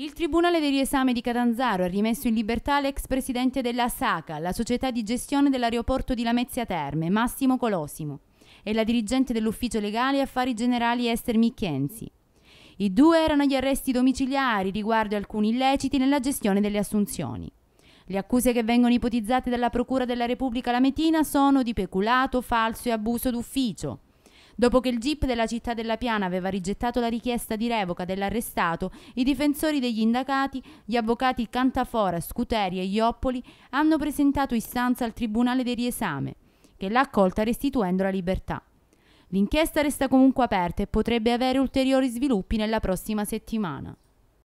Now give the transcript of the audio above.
Il Tribunale del riesame di Catanzaro ha rimesso in libertà l'ex presidente della SACA, la società di gestione dell'aeroporto di Lamezia Terme, Massimo Colosimo, e la dirigente dell'ufficio legale affari generali Esther Michenzi. I due erano gli arresti domiciliari riguardo alcuni illeciti nella gestione delle assunzioni. Le accuse che vengono ipotizzate dalla Procura della Repubblica Lametina sono di peculato, falso e abuso d'ufficio, Dopo che il GIP della città della Piana aveva rigettato la richiesta di revoca dell'arrestato, i difensori degli indagati, gli avvocati Cantafora, Scuteri e Ioppoli, hanno presentato istanza al Tribunale del Riesame, che l'ha accolta restituendo la libertà. L'inchiesta resta comunque aperta e potrebbe avere ulteriori sviluppi nella prossima settimana.